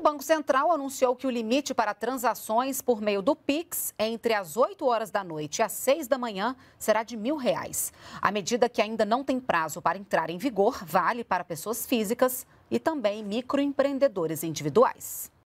O Banco Central anunciou que o limite para transações por meio do Pix entre as 8 horas da noite e as 6 da manhã será de mil reais. A medida que ainda não tem prazo para entrar em vigor vale para pessoas físicas e também microempreendedores individuais.